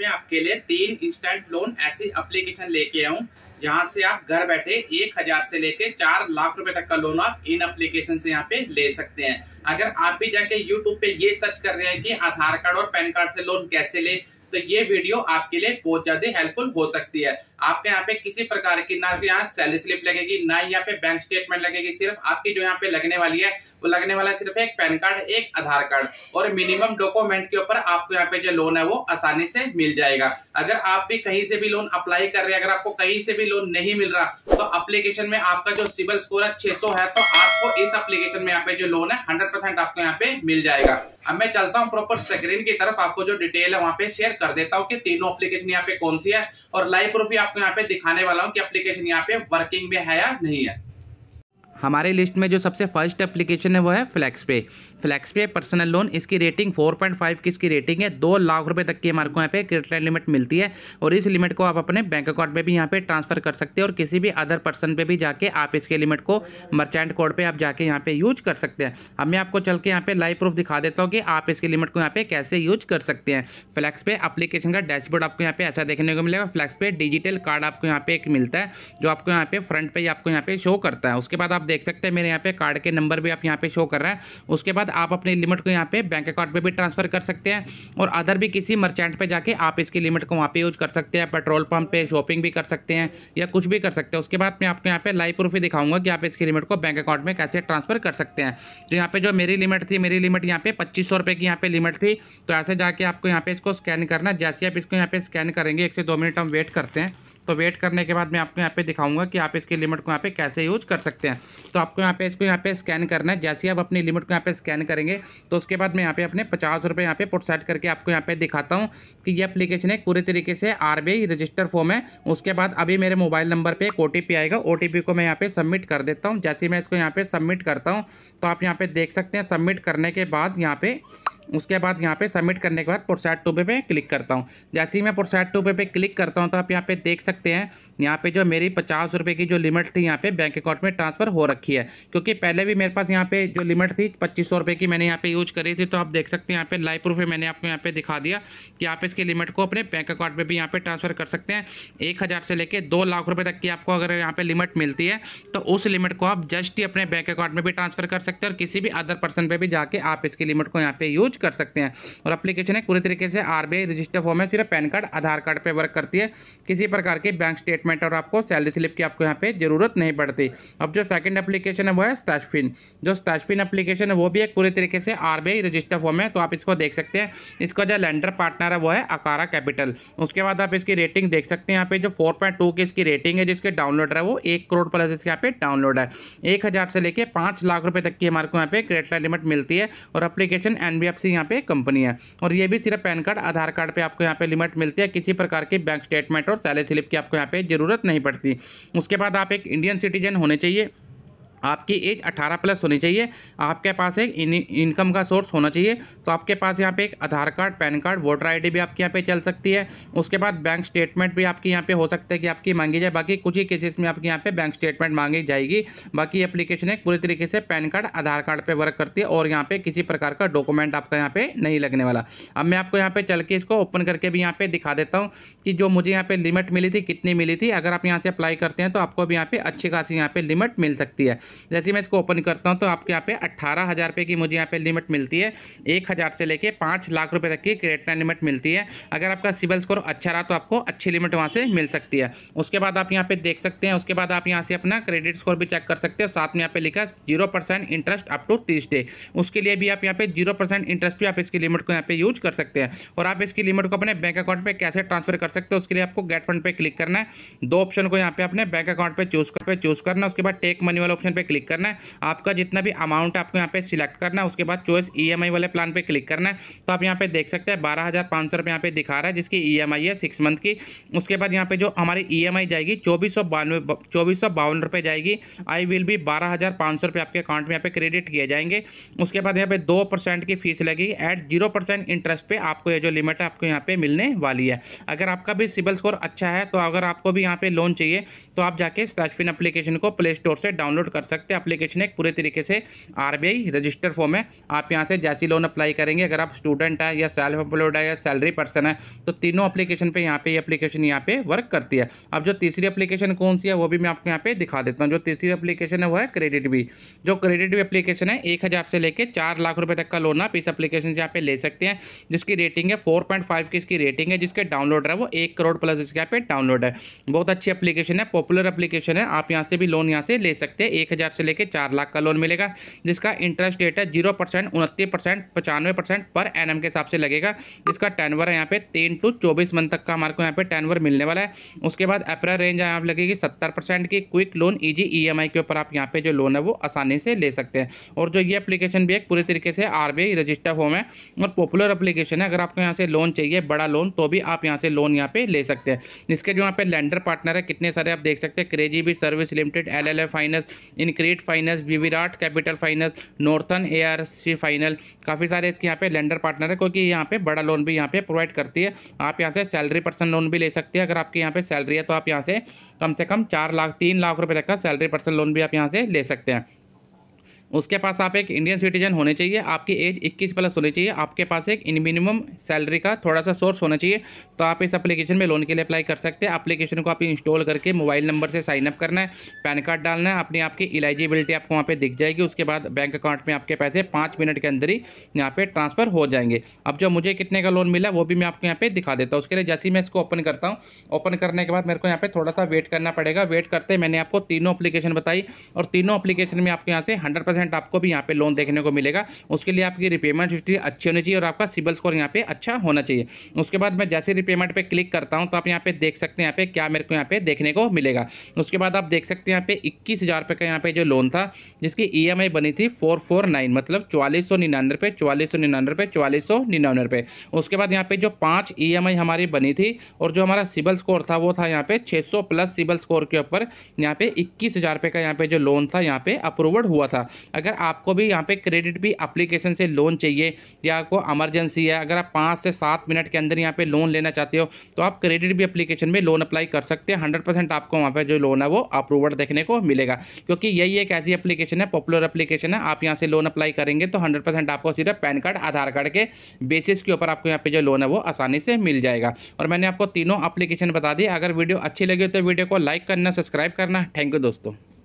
में आपके लिए तीन इंस्टेंट लोन ऐसी अप्लीकेशन लेके आऊँ जहाँ से आप घर बैठे एक हजार से लेके चार लाख रुपए तक का लोन आप इन अप्लीकेशन से यहाँ पे ले सकते हैं अगर आप भी जाके YouTube पे ये सर्च कर रहे हैं कि आधार कार्ड और पैन कार्ड से लोन कैसे ले तो ये वीडियो आपके लिए बहुत ज्यादा हेल्पफुल हो सकती है आपके यहाँ पे किसी प्रकार की ना यहाँ सैलरी स्लिप लगेगी ना यहाँ पे बैंक स्टेटमेंट लगेगी सिर्फ आपकी जो यहाँ पे लगने वाली है वो लगने वाला है सिर्फ एक पैन कार्ड एक आधार कार्ड और मिनिमम डॉक्यूमेंट के ऊपर आपको यहाँ पे जो लोन है वो आसानी से मिल जाएगा अगर आप भी कहीं से भी लोन अप्लाई कर रहे हैं अगर आपको कहीं से भी लोन नहीं मिल रहा तो अप्लीकेशन में आपका जो सिविल स्कोर है छह है तो आपको इस अप्लीकेशन में यहाँ पे जो लोन है हंड्रेड आपको यहाँ पे मिल जाएगा अब मैं चलता हूँ प्रॉपर स्क्रीन की तरफ आपको जो डिटेल है वहाँ पे शेयर कर देता हूँ कि तीनों अप्लीकेशन यहाँ पे कौन सी है और लाइव प्रूफ भी आपको यहाँ पे दिखाने वाला हूँ कि अप्लीकेशन यहाँ पे वर्किंग में है या नहीं है हमारे लिस्ट में जो सबसे फर्स्ट एप्लीकेशन है वो है फ्लैक्स पे फ्लैक्स पे पर्सनल लोन इसकी रेटिंग 4.5 की इसकी रेटिंग है दो लाख रुपए तक की हमारे को यहाँ पे क्रेडिट लिमिट मिलती है और इस लिमिट को आप अपने बैंक अकाउंट में भी यहाँ पे ट्रांसफर कर सकते हैं और किसी भी अदर पर्सन पे भी जाके आप इसके लिमिट को मर्चेंट कोड पर आप जाके यहाँ पे यूज कर सकते हैं अब मैं आपको चल के यहाँ पे लाइव प्रूफ दिखा देता हूँ कि आप इसके लिमिट को यहाँ पे कैसे यूज कर सकते हैं फ्लैक्स पे अप्लीकेशन का डैशबोर्ड आपको यहाँ पे ऐसा देखने को मिलेगा फ्लैक्स पे डिजिटल कार्ड आपको यहाँ पे एक मिलता है जो आपको यहाँ पे फ्रंट पे आपको यहाँ पे शो करता है उसके बाद आप देख सकते हैं मेरे यहाँ पे कार्ड के नंबर भी आप यहाँ पे शो कर रहे हैं उसके बाद आप अपनी लिमिट को यहाँ पे बैंक अकाउंट पे भी ट्रांसफर कर सकते हैं और अदर भी किसी मर्चेंट पे जाके आप इसकी लिमिट को वहाँ पे यूज कर सकते हैं पेट्रोल पंप पे शॉपिंग भी कर सकते हैं या कुछ भी कर सकते हैं उसके बाद मैं आपको यहाँ पे लाइव प्रूफ ही दिखाऊंगा कि आप इसकी लिमिट को बैंक अकाउंट में कैसे ट्रांसफर कर सकते हैं तो यहाँ पे जो मेरी लिमिट थी मेरी लिमिट यहाँ पे पच्चीस सौ की यहाँ पे लिमिट थी तो ऐसे जाके आपको यहाँ पे इसको स्कैन करना जैसे आप इसको यहाँ पे स्कैन करेंगे एक से दो मिनट हम वेट करते हैं तो वेट करने के बाद मैं आपको यहाँ पे दिखाऊंगा कि आप इसकी लिमिट को यहाँ पे कैसे यूज कर सकते हैं तो आपको यहाँ पे इसको यहाँ पे स्कैन करना है जैसे ही आप अपनी लिमिट को यहाँ पे स्कैन करेंगे तो उसके बाद मैं यहाँ पे अपने पचास रुपये यहाँ पे सेट करके आपको यहाँ पे दिखाता हूँ कि ये अपलीकेशन है पूरे तरीके से आर रजिस्टर फॉर्म है उसके बाद अभी मेरे मोबाइल नंबर पर एक ओ आएगा ओ को मैं यहाँ पर सबमिट कर देता हूँ जैसे मैं इसको यहाँ पर सबमिट करता हूँ तो आप यहाँ पर देख सकते हैं सबमिट करने के बाद यहाँ पर उसके बाद यहाँ पे सबमिट करने के बाद प्रोसेट टूबे पे क्लिक करता हूँ जैसे ही मैं प्रोसेट टूबे पे क्लिक करता हूँ तो आप यहाँ पे देख सकते हैं यहाँ पे जो मेरी पचास रुपये की जो लिमिट थी यहाँ पे बैंक अकाउंट में ट्रांसफ़र हो रखी है क्योंकि पहले भी मेरे पास यहाँ पे जो लिमिट थी पच्चीस सौ की मैंने यहाँ पे यूज करी थी तो आप देख सकते हैं यहाँ पे लाइव प्रूफ है मैंने आपको यहाँ पे दिखा दिया कि आप इसकी लिमिट को अपने बैंक अकाउंट में भी यहाँ पे ट्रांसफ़र कर सकते हैं एक हज़ार से लेकर दो लाख रुपये तक की आपको अगर यहाँ पे लिमिट मिलती है तो उस लिमिट को आप जस्ट ही अपने बैंक अकाउंट में भी ट्रांसफ़र कर सकते हैं और किसी भी अदर पर्सन पर भी जाके आप इसकी लिमिट को यहाँ पे यूज कुछ कर सकते हैं और अप्लीकेशन एक पूरे तरीके से आर रजिस्टर फॉर्म है सिर्फ पैन कार्ड आधार कार्ड पर वर्क करती है किसी प्रकार के बैंक स्टेटमेंट और आपको सैलरी स्लिप की आपको यहाँ पर जरूरत नहीं पड़ती अब जो सेकेंड एप्लीकेशन है वो है स्टैशफिन जो स्टैशफिन एप्लीकेशन है वो भी एक पूरे तरीके से आर रजिस्टर फॉर्म है तो आप इसको देख सकते हैं इसका जो लैंडर पार्टनर है वो है अकारा कैपिटल उसके बाद आप इसकी रेटिंग देख सकते हैं यहाँ पे जो फोर पॉइंट टू की इसकी रेटिंग है जिसके डाउनलोड है वो एक करोड़ प्लस इसके यहाँ पे डाउनलोड है एक हज़ार से लेके पाँच लाख रुपए तक की हमारे को यहाँ पे क्रेडिट लिमिट मिलती है और अप्लीकेशन एन सी यहाँ पे कंपनी है और ये भी सिर्फ पैन कार्ड आधार कार्ड पे आपको यहाँ पे लिमिट मिलती है किसी प्रकार के बैंक स्टेटमेंट और सैलरी स्लिप की आपको यहाँ पे ज़रूरत नहीं पड़ती उसके बाद आप एक इंडियन सिटीजन होने चाहिए आपकी एज 18 प्लस होनी चाहिए आपके पास एक इन, इनकम का सोर्स होना चाहिए तो आपके पास यहाँ पे एक Aadhaar card PAN card voter ID भी आपके यहाँ पे चल सकती है उसके बाद बैंक स्टेटमेंट भी आपके यहाँ पे हो सकता है कि आपकी मांगी जाए बाकी कुछ ही केसेस में आपके यहाँ पे बैंक स्टेटमेंट मांगी जाएगी बाकी एप्लीकेशन एक पूरी तरीके से पैन कार्ड आधार कार्ड पर वर्क करती है और यहाँ पर किसी प्रकार का डॉक्यूमेंट आपका यहाँ पर नहीं लगने वाला अब मैं आपको यहाँ पर चल के इसको ओपन करके भी यहाँ पर दिखा देता हूँ कि जो मुझे यहाँ पर लिमिट मिली थी कितनी मिली थी अगर आप यहाँ से अप्लाई करते हैं तो आपको भी यहाँ पर अच्छी खासी यहाँ पर लिमिट मिल सकती है जैसे मैं इसको ओपन करता हूँ तो आपके यहाँ पे अट्ठारह हज़ार रुपये की मुझे यहाँ पे लिमिट मिलती है एक हज़ार से लेके पाँच लाख रुपए तक की क्रेडिट लिमिट मिलती है अगर आपका सिविल स्कोर अच्छा रहा तो आपको अच्छी लिमिट वहाँ से मिल सकती है उसके बाद आप यहाँ पे देख सकते हैं उसके बाद आप यहाँ से अपना क्रेडिट स्कोर भी चेक कर सकते हैं साथ में यहाँ पे लिखा zero percent interest up to तीस डे उसके लिए भी आप यहाँ पे जीरो परसेंट इंटरेस्ट भी आप इसकी लिमिट को यहाँ पे यूज कर सकते हैं और आप इसकी लिमिट को अपने बैंक अकाउंट पर कैसे ट्रांसफर कर सकते हो उसके लिए आपको गेट फंड पर क्लिक करना है दो ऑप्शन को यहाँ पे अपने बैंक अकाउंट पर चूज कर पे चूज करना उसके बाद टेक मनी वाला ऑप्शन पर क्लिक करना है आपका जितना भी अमाउंट आपको यहाँ पे सिलेक्ट करना है उसके बाद चॉइस ईएमआई e वाले प्लान पे क्लिक करना है तो आप यहाँ पे देख सकते हैं बारह हज़ार पाँच सौ रुपये यहाँ पे दिखा रहा है जिसकी ईएमआई e है सिक्स मंथ की उसके बाद यहाँ पे जो हमारी ई e जाएगी चौबीस सौ बानवे चौबीस सौ बावन रुपये जाएगी आई विल भी बारह हज़ार पाँच सौ रुपये आपके अकाउंट में यहाँ पे क्रेडिट किए जाएंगे उसके बाद यहाँ पे दो परसेंट की फीस लगेगी एट जीरो परसेंट इंटरेस्ट पे आपको ये जो लिमिट है आपको यहाँ पे मिलने वाली है अगर आपका भी सिबिल स्कोर अच्छा है तो अगर आपको भी यहाँ पे लोन चाहिए तो आप जाके स्टैचफिन अप्लीकेशन को प्ले स्टोर से डाउनलोड कर सकते हैं अप्लीकेशन एक पूरे तरीके से आर रजिस्टर फॉर्म है आप यहाँ से जैसी लोन अप्लाई करेंगे अगर आप स्टूडेंट हैं या सेल्फ एम्प्लॉयड है या सैलरी पर्सन है तो तीनों अप्लीकेशन पर यहाँ पर ये अप्लीकेशन यहाँ पर वर्क करती है अब जो तीसरी अप्लीकेशन कौन सी है वो भी मैं आपको यहाँ पर दिखा देता हूँ जो तीसरी अप्लीकेशन है वो है क्रेडिट भी जो क्रेडिट भी अप्लीकेशन है एक से लेकर चार लाख रुपये तक का लोन आप इस अप्लीकेशन से यहाँ पर ले सकते हैं जिसकी रेटिंग है फोर पॉइंट फाइव की इसकी रेटिंग है जिसके डाउनलोड है वो एक करोड़ प्लस इसके यहाँ पे डाउनलोड है बहुत अच्छी एप्लीकेशन है पॉपुलर एप्लीकेशन है आप यहाँ से भी लोन यहाँ से ले सकते हैं एक हज़ार से लेकर चार लाख का लोन मिलेगा जिसका इंटरेस्ट रेट है जीरो परसेंट उनतीस परसेंट पचानवे परसेंट पर एन के हिसाब से लगेगा जिसका टेनवर है यहाँ पे तीन टू चौबीस मंथ तक का हमारे को यहाँ पे टेनवर मिलने वाला है उसके बाद अप्रैल रेंज यहाँ पर लगेगी सत्तर की क्विक लोन ईजी ई के ऊपर आप यहाँ पर जो लोन है वो आसानी से ले सकते हैं और जो ये अपलीकेशन भी एक पूरी तरीके से आर रजिस्टर होम है और पॉपुलर अपलीकेशन है अगर आपको यहाँ से लोन चाहिए बड़ा लोन तो भी आप यहाँ से लोन यहाँ पर ले सकते हैं इसके जो यहाँ पे लैंडर पार्टनर है कितने सारे आप देख सकते हैं KrazyBee service limited L finance InCred finance विराट capital finance northern A R C final काफ़ी सारे इसके यहाँ पे लेंडर पार्टनर है क्योंकि यहाँ पे बड़ा लोन भी यहाँ पे प्रोवाइड करती है आप यहाँ से सैलरी पर्सन लोन भी ले सकते हैं अगर आपके यहाँ पे सैलरी है तो आप यहाँ से कम से कम चार लाख तीन लाख रुपये तक का सैलरी पर्सन लोन भी आप यहाँ से ले सकते हैं उसके पास आप एक इंडियन सिटीजन होने चाहिए आपकी एज 21 प्लस होनी चाहिए आपके पास एक इन मिनिमम सैलरी का थोड़ा सा सोर्स होना चाहिए तो आप इस एप्लीकेशन में लोन के लिए अप्लाई कर सकते हैं एप्लीकेशन को आप इंस्टॉल करके मोबाइल नंबर से साइनअप करना है पैन कार्ड डालना है अपनी आपकी इलाइजिबिलिटी आपको वहाँ पर दिख जाएगी उसके बाद बैंक अकाउंट में आपके पैसे पाँच मिनट के अंदर ही यहाँ पर ट्रांसफ़र हो जाएंगे अब जो मुझे कितने का लोन मिला वो भी मैं आपको यहाँ पर दिखा देता हूँ उसके लिए जैसे ही मैं इसको ओपन करता हूँ ओपन करने के बाद मेरे को यहाँ पर थोड़ा सा वेट करना पड़ेगा वेट करते मैंने आपको तीनों अपलीकेशन बताई और तीनों अपलीकेशन में आपको यहाँ से हंड्रेड परसेंट आपको भी यहाँ पे लोन देखने को मिलेगा उसके लिए आपकी रिपेमेंट हिस्ट्री अच्छी होनी चाहिए और आपका सिविल स्कोर यहाँ पे अच्छा होना चाहिए उसके बाद मैं जैसे रिपेमेंट पे क्लिक करता हूँ तो आप यहाँ पे देख सकते हैं यहाँ पे क्या मेरे को यहाँ पे देखने को मिलेगा उसके बाद आप देख सकते हैं यहाँ पे इक्कीस हज़ार का यहाँ पे जो लोन था जिसकी ई बनी थी फोर फोर नाइन मतलब चौलीस सौ निन्यानवे रुपये चौलीस सौ निन्यानवे रुपये चौलीस सौ निन्यानवे रुपये उसके बाद यहाँ पे जो पाँच ई हमारी बनी थी और जो हमारा सिविल स्कोर था वो था यहाँ पे सौ प्लस सिविल स्कोर के ऊपर यहाँ पे इक्कीस हज़ार का यहाँ पे जो लोन था यहाँ पे अप्रूवड हुआ था अगर आपको भी यहाँ पे क्रेडिट भी अप्लीकेशन से लोन चाहिए या आपको एमरजेंसी है अगर आप पाँच से सात मिनट के अंदर यहाँ पे लोन लेना चाहते हो तो आप क्रेडिट भी अप्लीकेशन में लोन अप्लाई कर सकते हैं हंड्रेड आपको वहाँ पर जो लोन है वो अप्रूवल देखने को मिलेगा क्योंकि यही एक ऐसी अप्लीकेशन है पॉपुलर अप्लीकेशन है आप यहाँ से लोन अप्लाई करेंगे तो हंड्रेड आपको सिर्फ पैन कार्ड आधार कार्ड के बेसिस के ऊपर आपको यहाँ पर जो लोन है वो आसानी से मिल जाएगा और मैंने आपको तीनों अप्लीकेशन बता दी अगर वीडियो अच्छी लगी तो वीडियो को लाइक करना सब्सक्राइब करना थैंक यू दोस्तों